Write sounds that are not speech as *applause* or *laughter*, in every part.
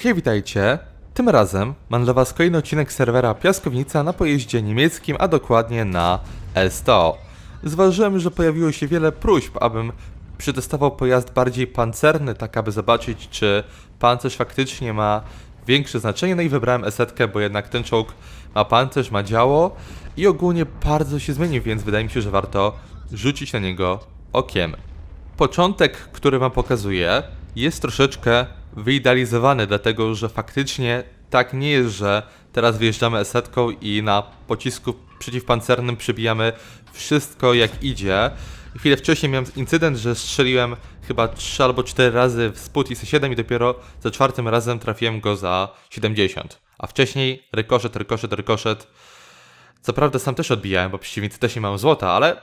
Hej, witajcie! Tym razem mam dla Was kolejny odcinek serwera Piaskownica na pojeździe niemieckim, a dokładnie na S100. Zważyłem, że pojawiło się wiele próśb, abym przetestował pojazd bardziej pancerny, tak aby zobaczyć, czy pancerz faktycznie ma większe znaczenie. No i wybrałem esetkę, bo jednak ten czołg ma pancerz, ma działo i ogólnie bardzo się zmienił, więc wydaje mi się, że warto rzucić na niego okiem. Początek, który Wam pokazuję, jest troszeczkę wyidealizowane, dlatego że faktycznie tak nie jest, że teraz wyjeżdżamy esetką i na pocisku przeciwpancernym przybijamy wszystko jak idzie. Chwilę wcześniej miałem incydent, że strzeliłem chyba 3 albo 4 razy w spód IC-7 i dopiero za czwartym razem trafiłem go za 70. A wcześniej rykoszet, rykoszet, rykoszet. Co prawda sam też odbijałem, bo przeciwnicy też nie mają złota, ale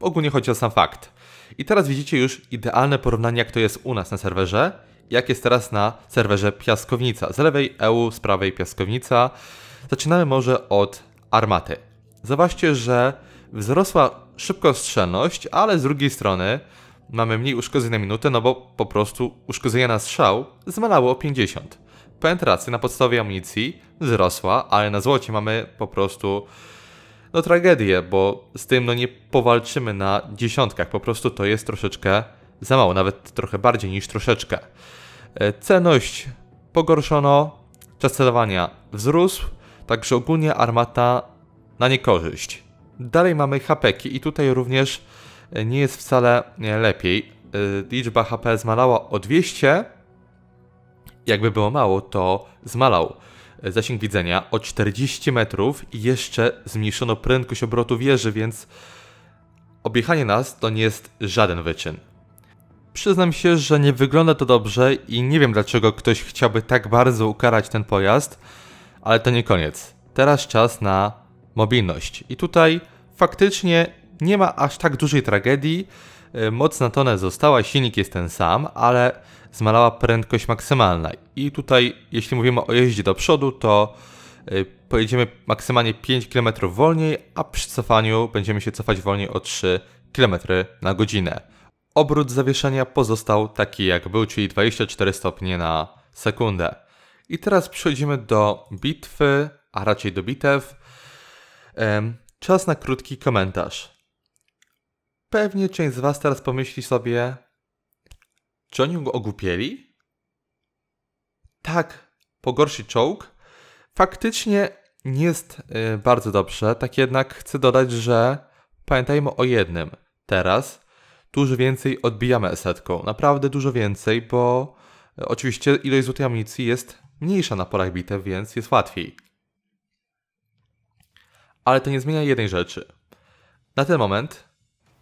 ogólnie chodzi o sam fakt. I teraz widzicie już idealne porównanie jak to jest u nas na serwerze jak jest teraz na serwerze Piaskownica. Z lewej EU, z prawej Piaskownica. Zaczynamy może od armaty. Zauważcie, że wzrosła szybkostrzelność, ale z drugiej strony mamy mniej uszkodzeń na minutę, no bo po prostu uszkodzenia na strzał zmalały o 50. Penetracja na podstawie amunicji wzrosła, ale na złocie mamy po prostu no tragedię, bo z tym no nie powalczymy na dziesiątkach, po prostu to jest troszeczkę za mało, nawet trochę bardziej niż troszeczkę. E, cenność pogorszono, czas celowania wzrósł, także ogólnie armata na niekorzyść. Dalej mamy HP i tutaj również e, nie jest wcale e, lepiej. Liczba HP zmalała o 200. Jakby było mało, to zmalał zasięg widzenia o 40 metrów i jeszcze zmniejszono prędkość obrotu wieży, więc objechanie nas to nie jest żaden wyczyn. Przyznam się, że nie wygląda to dobrze i nie wiem dlaczego ktoś chciałby tak bardzo ukarać ten pojazd, ale to nie koniec. Teraz czas na mobilność. I tutaj faktycznie nie ma aż tak dużej tragedii. E, moc na tonę została, silnik jest ten sam, ale zmalała prędkość maksymalna. I tutaj, jeśli mówimy o jeździe do przodu, to e, pojedziemy maksymalnie 5 km wolniej, a przy cofaniu będziemy się cofać wolniej o 3 km na godzinę obrót zawieszenia pozostał taki jak był, czyli 24 stopnie na sekundę. I teraz przechodzimy do bitwy, a raczej do bitew. Czas na krótki komentarz. Pewnie część z Was teraz pomyśli sobie, czy oni go ogłupieli? Tak, pogorszy czołg. Faktycznie nie jest y, bardzo dobrze, tak jednak chcę dodać, że pamiętajmy o jednym. Teraz dużo więcej odbijamy setką. Naprawdę dużo więcej, bo e, oczywiście ilość złotej amunicji jest mniejsza na polach bitew, więc jest łatwiej. Ale to nie zmienia jednej rzeczy. Na ten moment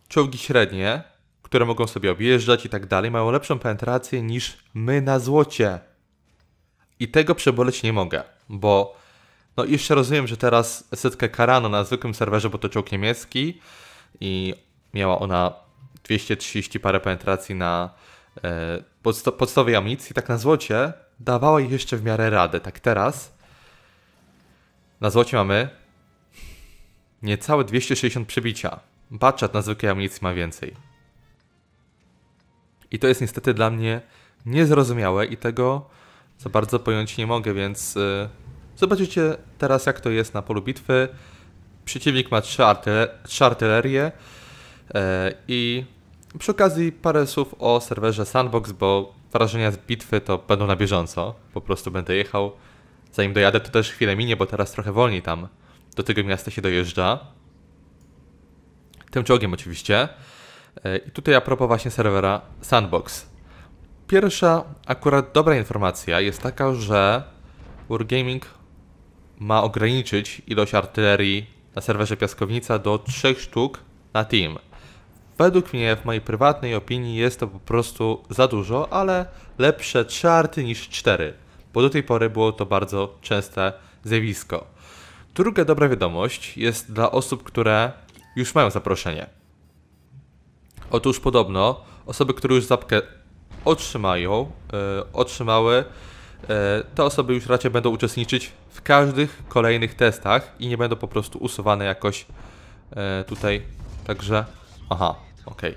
czołgi średnie, które mogą sobie objeżdżać i tak dalej, mają lepszą penetrację niż my na złocie. I tego przeboleć nie mogę, bo no jeszcze rozumiem, że teraz setkę karano na zwykłym serwerze, bo to czołg niemiecki i miała ona 230 parę penetracji na e, podsto podstawowej amunicji, tak na złocie dawała jej jeszcze w miarę radę. Tak teraz na złocie mamy niecałe 260 przebicia. Baczat na zwykłej amunicji ma więcej. I to jest niestety dla mnie niezrozumiałe i tego za bardzo pojąć nie mogę, więc e, zobaczycie teraz jak to jest na polu bitwy. Przeciwnik ma 3 artyler trzy artylerie, E, I przy okazji parę słów o serwerze Sandbox, bo wrażenia z bitwy to będą na bieżąco. Po prostu będę jechał. Zanim dojadę, to też chwilę minie, bo teraz trochę wolniej tam do tego miasta się dojeżdża. Tym czołgiem oczywiście. E, I tutaj a propos właśnie serwera Sandbox. Pierwsza akurat dobra informacja jest taka, że Wargaming ma ograniczyć ilość artylerii na serwerze Piaskownica do 3 sztuk na team. Według mnie, w mojej prywatnej opinii, jest to po prostu za dużo, ale lepsze 3 arty niż 4, bo do tej pory było to bardzo częste zjawisko. Druga dobra wiadomość jest dla osób, które już mają zaproszenie. Otóż podobno osoby, które już zapkę otrzymają, yy, otrzymały, yy, te osoby już raczej będą uczestniczyć w każdych kolejnych testach i nie będą po prostu usuwane jakoś yy, tutaj. Także Aha, okej. Okay.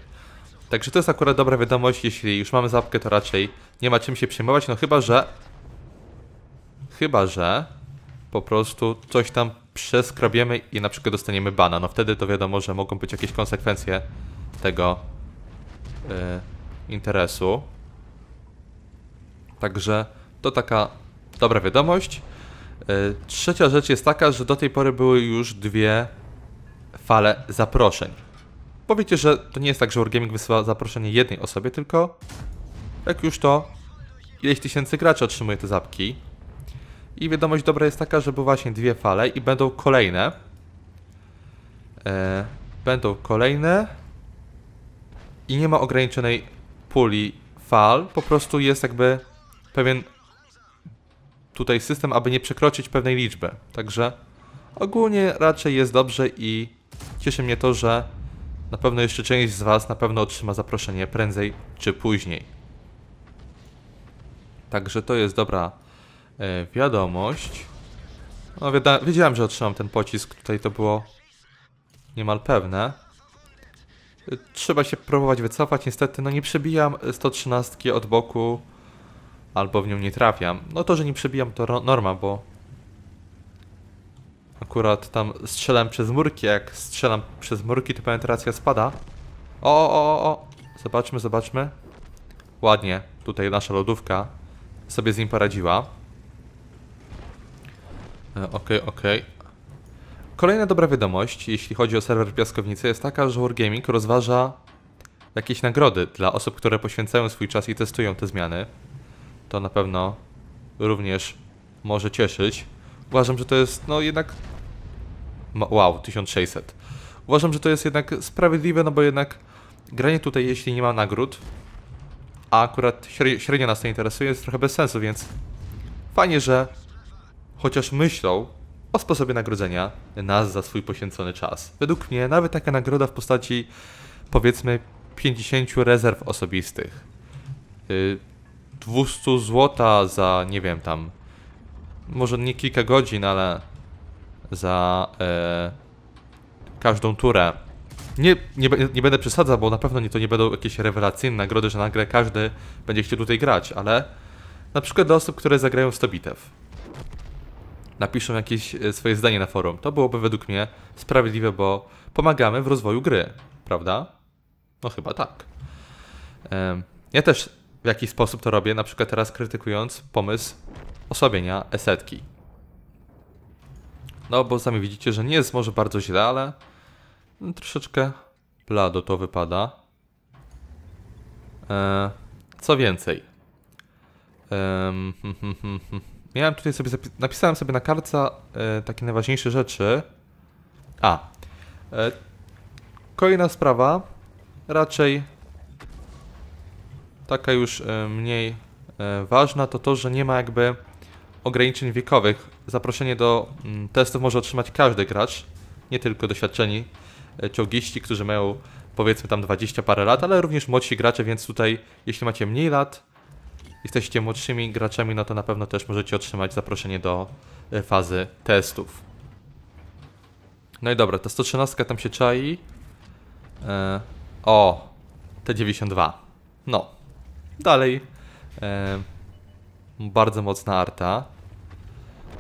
Także to jest akurat dobra wiadomość, jeśli już mamy zapkę, to raczej nie ma czym się przejmować, no chyba, że... Chyba, że po prostu coś tam przeskrobiemy i na przykład dostaniemy bana. No wtedy to wiadomo, że mogą być jakieś konsekwencje tego yy, interesu. Także to taka dobra wiadomość. Yy, trzecia rzecz jest taka, że do tej pory były już dwie fale zaproszeń powiecie, że to nie jest tak, że Wargaming wysyła zaproszenie jednej osobie, tylko jak już to ileś tysięcy graczy otrzymuje te zapki. I wiadomość dobra jest taka, że były właśnie dwie fale i będą kolejne. E, będą kolejne. I nie ma ograniczonej puli fal, po prostu jest jakby pewien tutaj system, aby nie przekroczyć pewnej liczby. Także ogólnie raczej jest dobrze i cieszy mnie to, że na pewno jeszcze część z Was na pewno otrzyma zaproszenie prędzej czy później. Także to jest dobra e, wiadomość. No, wiedziałem, że otrzymam ten pocisk. Tutaj to było niemal pewne. E, trzeba się próbować wycofać. Niestety, no nie przebijam 113 od boku albo w nią nie trafiam. No to, że nie przebijam to norma, bo Akurat tam strzelam przez murki, jak strzelam przez murki to penetracja spada. O, o, o, o. Zobaczmy, zobaczmy. Ładnie, tutaj nasza lodówka sobie z nim poradziła. E, okej, okay, okej. Okay. Kolejna dobra wiadomość, jeśli chodzi o serwer Piaskownicy, jest taka, że Wargaming rozważa jakieś nagrody dla osób, które poświęcają swój czas i testują te zmiany. To na pewno również może cieszyć. Uważam, że to jest, no jednak... Wow, 1600. Uważam, że to jest jednak sprawiedliwe, no bo jednak granie tutaj, jeśli nie ma nagród, a akurat średnio nas to interesuje, jest trochę bez sensu, więc fajnie, że chociaż myślą o sposobie nagrodzenia nas za swój poświęcony czas. Według mnie nawet taka nagroda w postaci powiedzmy 50 rezerw osobistych, 200 y, złota za, nie wiem, tam może nie kilka godzin, ale za e, każdą turę. Nie, nie, nie, będę przesadzał, bo na pewno nie, to nie będą jakieś rewelacyjne nagrody, że nagle każdy będzie chciał tutaj grać, ale na przykład dla osób, które zagrają 100 bitew. Napiszą jakieś e, swoje zdanie na forum. To byłoby według mnie sprawiedliwe, bo pomagamy w rozwoju gry, prawda? No chyba tak. ja też w jakiś sposób to robię, na przykład teraz krytykując pomysł osłabienia esetki. No bo sami widzicie, że nie jest może bardzo źle, ale troszeczkę blado to wypada. Eee, co więcej. Eee, *laughs* Miałem tutaj sobie, napisałem sobie na kartce e, takie najważniejsze rzeczy. A. E, kolejna sprawa, raczej taka już e, mniej e, ważna, to to, że nie ma jakby ograniczeń wiekowych. Zaproszenie do mm, testów może otrzymać każdy gracz, nie tylko doświadczeni e, ciągiści, którzy mają powiedzmy tam 20 parę lat, ale również młodsi gracze, więc tutaj jeśli macie mniej lat, jesteście młodszymi graczami, no to na pewno też możecie otrzymać zaproszenie do e, fazy testów. No i dobra, ta 113 tam się czai. E, o, T92. No, dalej. E, bardzo mocna arta.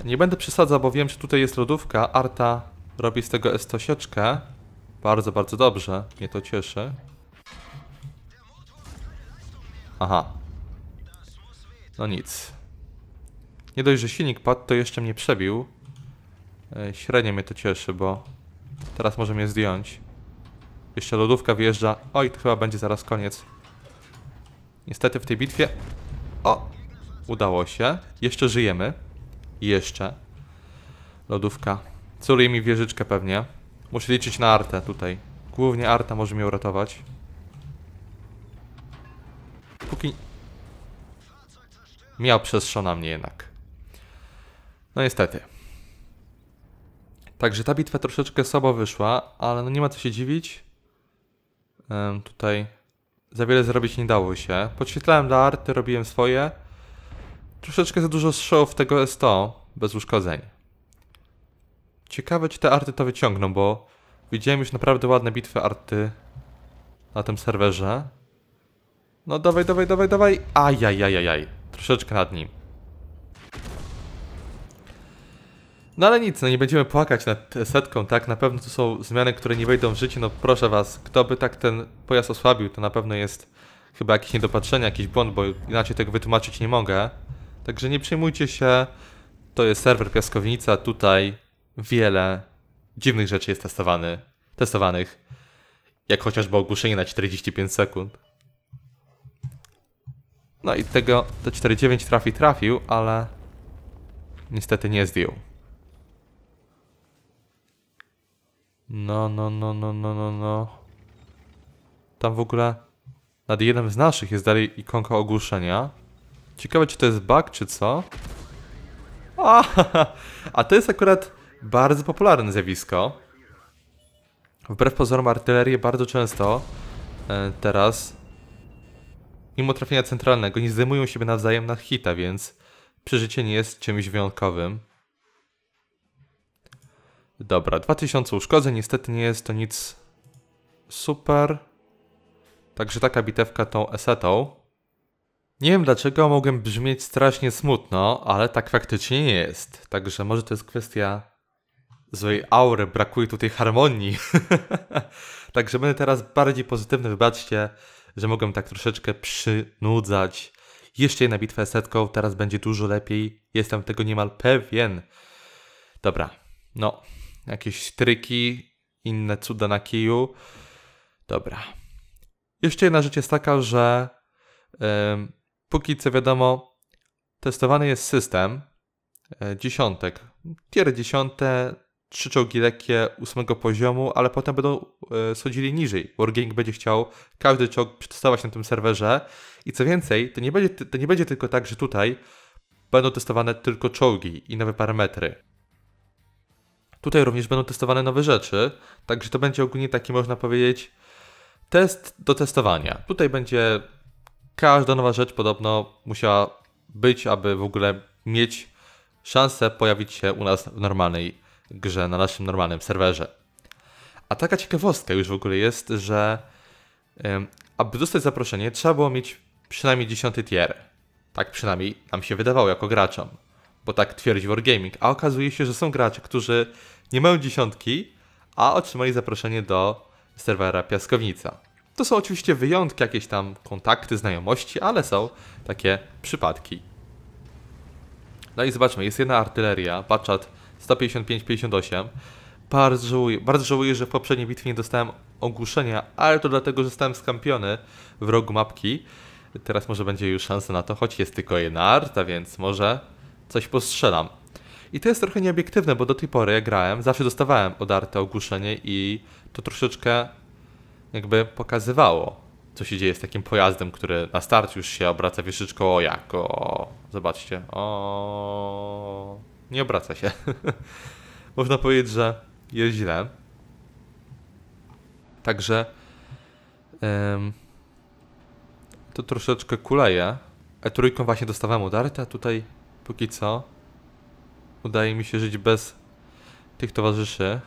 Nie będę przesadzał, bo wiem, że tutaj jest lodówka. Arta robi z tego estosieczkę. Bardzo, bardzo dobrze. Mnie to cieszy. Aha. No nic. Nie dość, że silnik padł, to jeszcze mnie przebił. E, średnio mnie to cieszy, bo teraz możemy je zdjąć. Jeszcze lodówka wjeżdża. Oj, to chyba będzie zaraz koniec. Niestety w tej bitwie... O! Udało się. Jeszcze żyjemy jeszcze. Lodówka. Curi mi wieżyczkę pewnie. Muszę liczyć na Artę tutaj. Głównie Arta może mnie uratować. Póki... Miał przestrzona mnie jednak. No niestety. Także ta bitwa troszeczkę słabo wyszła, ale no nie ma co się dziwić. Um, tutaj za wiele zrobić nie dało się. Podświetlałem dla Arty, robiłem swoje. Troszeczkę za dużo strzałów tego S100 bez uszkodzeń. Ciekawe, czy te arty to wyciągną, bo widziałem już naprawdę ładne bitwy arty na tym serwerze. No dawaj, dawaj, dawaj, dawaj. Ajajajajaj. Troszeczkę nad nim. No ale nic, no nie będziemy płakać nad setką, tak? Na pewno to są zmiany, które nie wejdą w życie, no proszę was, kto by tak ten pojazd osłabił, to na pewno jest chyba jakieś niedopatrzenie, jakiś błąd, bo inaczej tego wytłumaczyć nie mogę. Także nie przejmujcie się, to jest serwer Piaskownica, tutaj wiele dziwnych rzeczy jest testowany, testowanych, jak chociażby ogłoszenie na 45 sekund. No i tego to 49 trafi trafił, ale niestety nie zdjął. No, no, no, no, no, no, no. Tam w ogóle nad jednym z naszych jest dalej ikonka ogłoszenia. Ciekawe, czy to jest bug, czy co? A, *laughs* a to jest akurat bardzo popularne zjawisko. Wbrew pozorom artylerię bardzo często e, teraz, mimo trafienia centralnego, nie zdejmują siebie nawzajem na hita, więc przeżycie nie jest czymś wyjątkowym. Dobra, 2000 uszkodzeń, niestety nie jest to nic super. Także taka bitewka tą esetą. Nie wiem dlaczego mogłem brzmieć strasznie smutno, ale tak faktycznie nie jest. Także może to jest kwestia złej aury, brakuje tutaj harmonii. *laughs* Także będę teraz bardziej pozytywny, wybaczcie, że mogłem tak troszeczkę przynudzać. Jeszcze jedna bitwa setką, teraz będzie dużo lepiej, jestem tego niemal pewien. Dobra, no, jakieś tryki, inne cuda na kiju. Dobra. Jeszcze jedna rzecz jest taka, że póki co wiadomo, testowany jest system e, dziesiątek. Tier dziesiąte, trzy czołgi lekkie ósmego poziomu, ale potem będą e, schodzili niżej. Wargaming będzie chciał każdy czołg przetestować na tym serwerze. I co więcej, to nie będzie, to nie będzie tylko tak, że tutaj będą testowane tylko czołgi i nowe parametry. Tutaj również będą testowane nowe rzeczy, także to będzie ogólnie taki, można powiedzieć, test do testowania. Tutaj będzie każda nowa rzecz podobno musiała być, aby w ogóle mieć szansę pojawić się u nas w normalnej grze, na naszym normalnym serwerze. A taka ciekawostka już w ogóle jest, że aby dostać zaproszenie, trzeba było mieć przynajmniej 10 tier. Tak przynajmniej nam się wydawało jako graczom, bo tak twierdzi Wargaming. A okazuje się, że są gracze, którzy nie mają dziesiątki, a otrzymali zaproszenie do serwera Piaskownica. To są oczywiście wyjątki, jakieś tam kontakty, znajomości, ale są takie przypadki. No i zobaczmy, jest jedna artyleria, Baczat 155-58. Bardzo żałuję, bardzo żałuję, że w poprzedniej bitwie nie dostałem ogłuszenia, ale to dlatego, że zostałem skampiony w rogu mapki. Teraz może będzie już szansa na to, choć jest tylko jedna arta, więc może coś postrzelam. I to jest trochę nieobiektywne, bo do tej pory jak grałem, zawsze dostawałem od arty ogłuszenie i to troszeczkę jakby pokazywało, co się dzieje z takim pojazdem, który na start już się obraca Wieszyczko, o jak, o, zobaczcie, o, nie obraca się. *laughs* Można powiedzieć, że jest źle. Także ym, to troszeczkę kuleje. e trójką właśnie dostawałem udarty, a tutaj póki co udaje mi się żyć bez tych towarzyszy.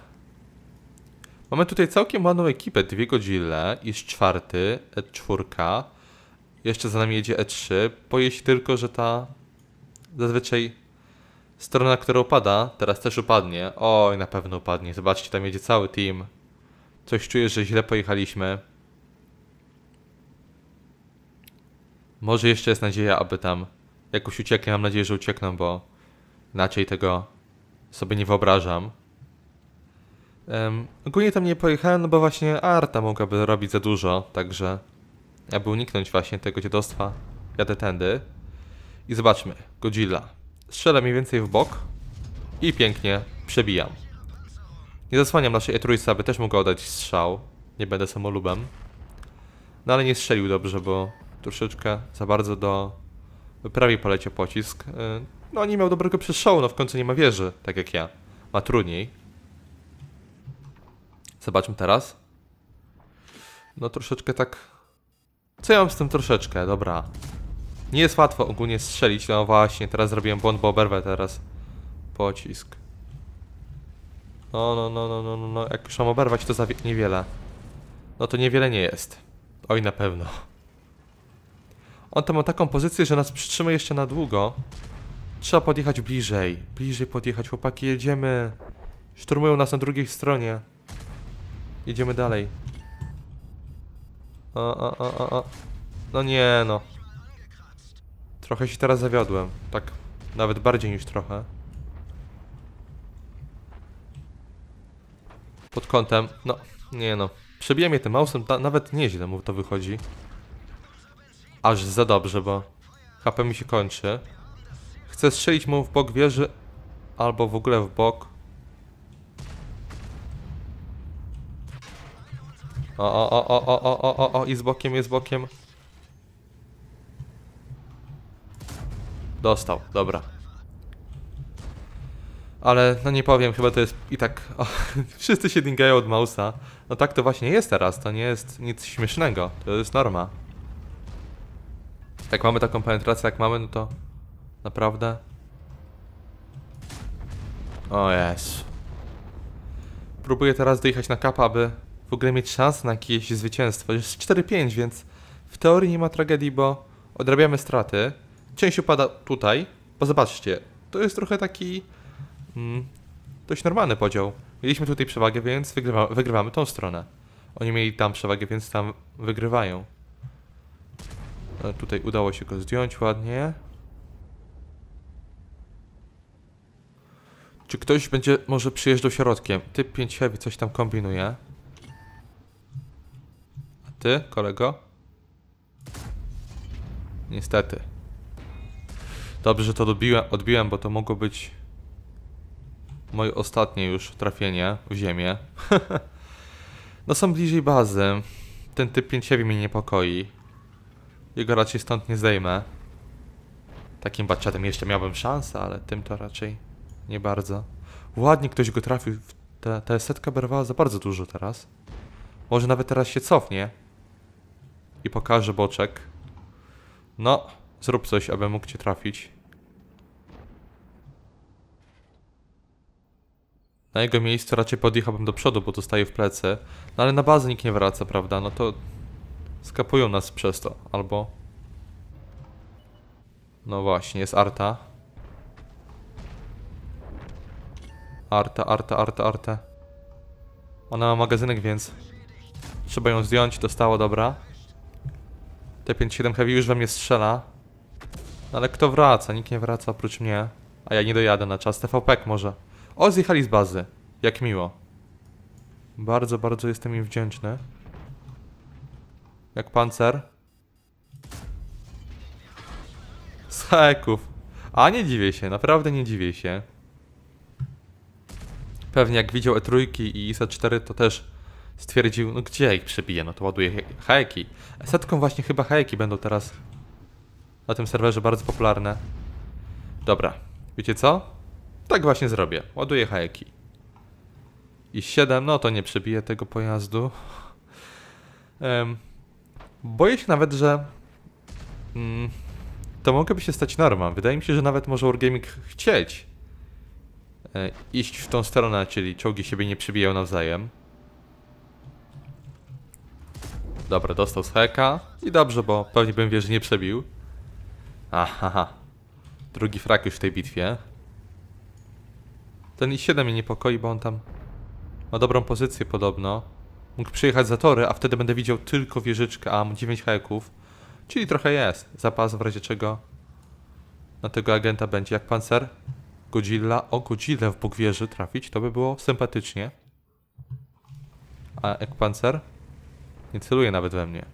Mamy tutaj całkiem ładną ekipę. Diego Gille, jest czwarty, E4. Jeszcze za nami jedzie E3. Boję się tylko, że ta zazwyczaj strona, która upada, teraz też upadnie. Oj, na pewno upadnie. Zobaczcie, tam jedzie cały team. Coś czuję, że źle pojechaliśmy. Może jeszcze jest nadzieja, aby tam jakoś uciekli. Mam nadzieję, że uciekną, bo inaczej tego sobie nie wyobrażam ogólnie tam nie pojechałem, no bo właśnie Arta mogłaby robić za dużo, także aby uniknąć właśnie tego dziadostwa, jadę tędy. I zobaczmy, Godzilla. Strzelę mniej więcej w bok i pięknie przebijam. Nie zasłaniam naszej etrójce, aby też mogła oddać strzał. Nie będę samolubem. No ale nie strzelił dobrze, bo troszeczkę za bardzo do... Prawie poleciał pocisk. No nie miał dobrego przestrzału, no w końcu nie ma wieży, tak jak ja. Ma trudniej. Zobaczmy teraz. No troszeczkę tak... Co ja mam z tym troszeczkę? Dobra. Nie jest łatwo ogólnie strzelić. No właśnie, teraz zrobiłem błąd, bo oberwę teraz pocisk. No, no, no, no, no, no, no. Jak już mam oberwać, to za niewiele. No to niewiele nie jest. Oj, na pewno. On tam ma taką pozycję, że nas przytrzyma jeszcze na długo. Trzeba podjechać bliżej. Bliżej podjechać. Chłopaki, jedziemy. Szturmują nas na drugiej stronie. Idziemy dalej. O, o, o, o, No nie no. Trochę się teraz zawiodłem. Tak, nawet bardziej niż trochę. Pod kątem, no, nie no. Przebiję mnie tym mausem, ta, nawet nieźle mu to wychodzi. Aż za dobrze, bo HP mi się kończy. Chcę strzelić mu w bok wieży, albo w ogóle w bok. O, o, o, o, o, o, o, o, i z bokiem, i z bokiem. Dostał, dobra. Ale no nie powiem, chyba to jest i tak. O, *laughs* wszyscy się dingają od Mausa. No tak to właśnie jest teraz, to nie jest nic śmiesznego. To jest norma. Jak mamy taką penetrację, jak mamy, no to naprawdę. O jest. Próbuję teraz dojechać na kapa, aby w ogóle mieć szansę na jakieś zwycięstwo. Jest 4-5, więc w teorii nie ma tragedii, bo odrabiamy straty. Część upada tutaj, bo zobaczcie, to jest trochę taki mm, dość normalny podział. Mieliśmy tutaj przewagę, więc wygrywa, wygrywamy tą stronę. Oni mieli tam przewagę, więc tam wygrywają. E, tutaj udało się go zdjąć ładnie. Czy ktoś będzie może przyjeżdżał środkiem? Typ 5 heavy coś tam kombinuje. Ty, kolego? Niestety. Dobrze, że to odbiłem, bo to mogło być moje ostatnie już trafienie w ziemię. *laughs* no są bliżej bazy. Ten typ 5 mnie niepokoi. Jego raczej stąd nie zdejmę. Takim baczatem jeszcze miałbym szansę, ale tym to raczej nie bardzo. Ładnie ktoś go trafił. Ta, ta setka berwała za bardzo dużo teraz. Może nawet teraz się cofnie i pokażę boczek. No, zrób coś, abym mógł cię trafić. Na jego miejscu raczej podjechałbym do przodu, bo dostaję w plecy. No ale na bazę nikt nie wraca, prawda? No to skapują nas przez to, albo... No właśnie, jest Arta. Arta, Arta, Arta, Arta. Ona ma magazynek, więc trzeba ją zdjąć. Dostała, dobra. T57 Heavy już we mnie strzela. No ale kto wraca? Nikt nie wraca oprócz mnie. A ja nie dojadę na czas. TVP może. O, zjechali z bazy. Jak miło. Bardzo, bardzo jestem im wdzięczny. Jak pancer. Z heków. A nie dziwię się, naprawdę nie dziwię się. Pewnie jak widział E3 i ISA 4 to też stwierdził, no gdzie ich przebiję, no to ładuję haeki. Setką właśnie chyba haeki będą teraz na tym serwerze bardzo popularne. Dobra, wiecie co? Tak właśnie zrobię, ładuję haeki. I 7, no to nie przebiję tego pojazdu. Um, boję się nawet, że um, to mogłoby się stać norma. Wydaje mi się, że nawet może Wargaming chcieć e, iść w tą stronę, czyli czołgi siebie nie przebijają nawzajem. Dobra, dostał z heka. I dobrze, bo pewnie bym wie, że nie przebił. Aha. Drugi frak już w tej bitwie. Ten i7 mnie niepokoi, bo on tam ma dobrą pozycję podobno. Mógł przyjechać za tory, a wtedy będę widział tylko wieżyczkę, a mam 9 heków. Czyli trochę jest. Zapas w razie czego na tego agenta będzie. Jak pancer? Godzilla. O, Godzilla w Bóg wieży trafić, to by było sympatycznie. A jak pancer? Nie celuje nawet we mnie.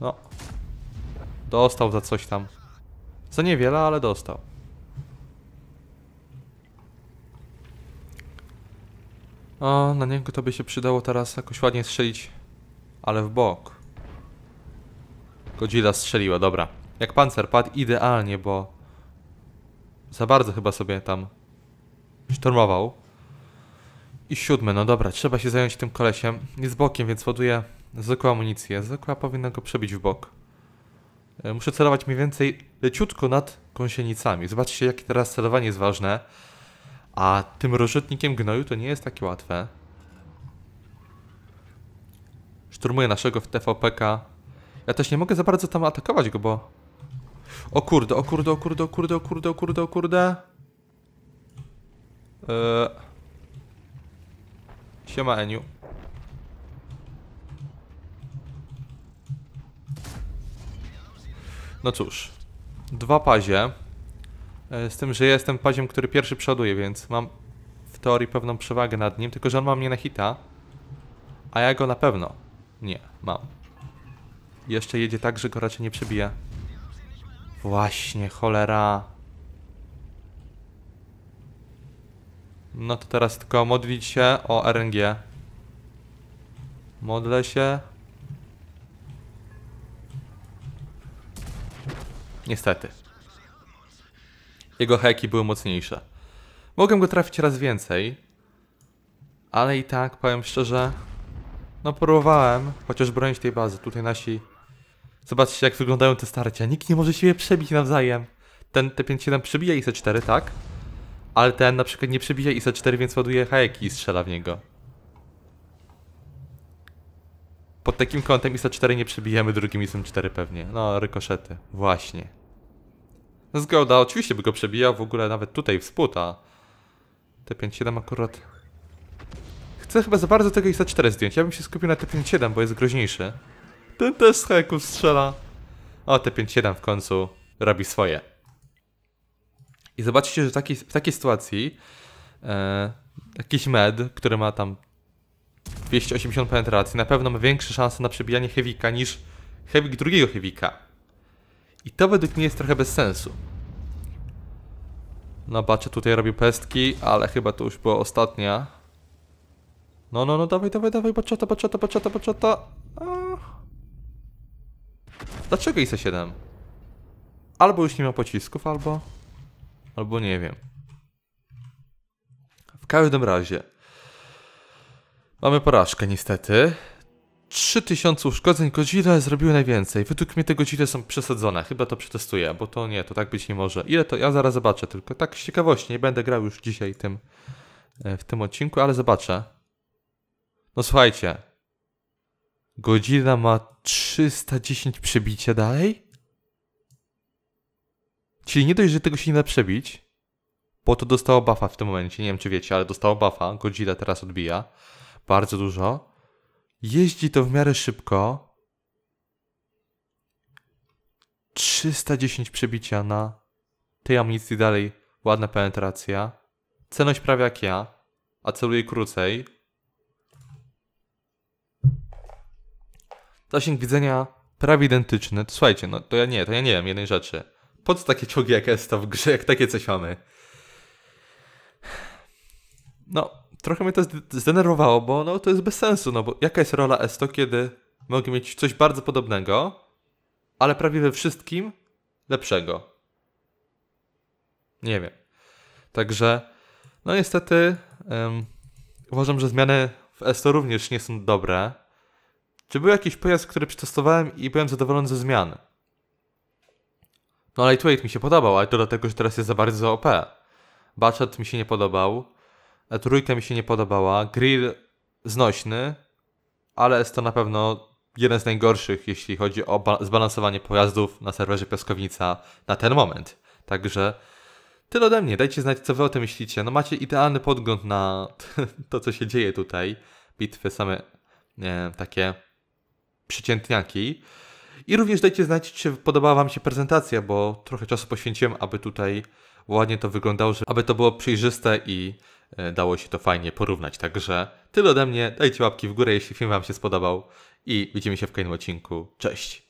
No. Dostał za coś tam. Za niewiele, ale dostał. O, na niego to by się przydało teraz jakoś ładnie strzelić. Ale w bok. Godzilla strzeliła, dobra. Jak pancer padł idealnie, bo... Za bardzo chyba sobie tam... Sztormował. I siódmy, no dobra, trzeba się zająć tym kolesiem. Jest bokiem, więc ładuję zwykłą amunicję. Zwykła powinna go przebić w bok. E, muszę celować mniej więcej leciutko nad kąsienicami. Zobaczcie, jakie teraz celowanie jest ważne. A tym rozrzutnikiem gnoju to nie jest takie łatwe. Szturmuję naszego w TVPK. Ja też nie mogę za bardzo tam atakować go, bo... O kurde, o kurde, o kurde, o kurde, o kurde, o kurde, o kurde. E, Siema Eniu. No cóż, dwa pazie. E, z tym, że jestem paziem, który pierwszy przoduje, więc mam w teorii pewną przewagę nad nim, tylko że on ma mnie na hita, a ja go na pewno nie mam. Jeszcze jedzie tak, że go raczej nie przebija. Właśnie, cholera. No to teraz tylko modlić się o RNG. Modlę się. Niestety. Jego heki były mocniejsze. Mogłem go trafić raz więcej. Ale i tak, powiem szczerze... No próbowałem, chociaż bronić tej bazy. Tutaj nasi... Zobaczcie jak wyglądają te starcia. Nikt nie może się przebić nawzajem. Ten T57 przebija i C4, tak? ale ten na przykład nie przebija ISA-4, więc ładuje hajeki i strzela w niego. Pod takim kątem ISA-4 nie przebijemy drugim ISA-4 pewnie. No, rykoszety. Właśnie. No, zgoda, oczywiście by go przebijał w ogóle nawet tutaj w A T57 akurat... Chcę chyba za bardzo tego ISA-4 zdjąć. Ja bym się skupił na T57, bo jest groźniejszy. Ten też z hajeków strzela. O, T57 w końcu robi swoje. I zobaczycie, że w takiej, w takiej sytuacji e, jakiś med, który ma tam 280 penetracji, na pewno ma większe szanse na przebijanie heavyka niż Hewik drugiego heavyka. I to według mnie jest trochę bez sensu. No baczę, tutaj robił pestki, ale chyba to już była ostatnia. No, no, no, dawaj, dawaj, dawaj, baczata, baczata, baczata, baczata. Dlaczego IC-7? Albo już nie ma pocisków, albo albo nie wiem. W każdym razie mamy porażkę niestety. 3000 uszkodzeń, Godzilla zrobiły najwięcej. Według mnie te godziny są przesadzone, chyba to przetestuję, bo to nie, to tak być nie może. Ile to? Ja zaraz zobaczę, tylko tak z ciekawości, nie będę grał już dzisiaj tym, e, w tym odcinku, ale zobaczę. No słuchajcie, Godzilla ma 310 przebicia dalej? Czyli nie dość, że tego się nie da przebić, bo to dostało buffa w tym momencie, nie wiem czy wiecie, ale dostało buffa, Godzilla teraz odbija, bardzo dużo. Jeździ to w miarę szybko. 310 przebicia na tej amunicji dalej ładna penetracja. Ceność prawie jak ja, a celuje krócej. Zasięg widzenia prawie identyczny. Słuchajcie, no to ja nie, to ja nie wiem jednej rzeczy po co takie ciągi jak ESTA w grze, jak takie coś mamy? No, trochę mnie to zdenerwowało, bo no, to jest bez sensu, no bo jaka jest rola ESTO, kiedy mogę mieć coś bardzo podobnego, ale prawie we wszystkim lepszego. Nie wiem. Także, no niestety, um, uważam, że zmiany w ESTO również nie są dobre. Czy był jakiś pojazd, który przetestowałem i byłem zadowolony ze zmian? No Lightweight mi się podobał, ale to dlatego, że teraz jest za bardzo OP. Batchet mi się nie podobał. E, trójka mi się nie podobała. Grill znośny, ale jest to na pewno jeden z najgorszych, jeśli chodzi o zbalansowanie pojazdów na serwerze Piaskownica na ten moment. Także tyle ode mnie. Dajcie znać, co wy o tym myślicie. No macie idealny podgląd na *laughs* to, co się dzieje tutaj. Bitwy same nie, takie przyciętniaki. I również dajcie znać, czy podobała Wam się prezentacja, bo trochę czasu poświęciłem, aby tutaj ładnie to wyglądało, aby to było przejrzyste i e, dało się to fajnie porównać. Także tyle ode mnie, dajcie łapki w górę, jeśli film Wam się spodobał i widzimy się w kolejnym odcinku. Cześć!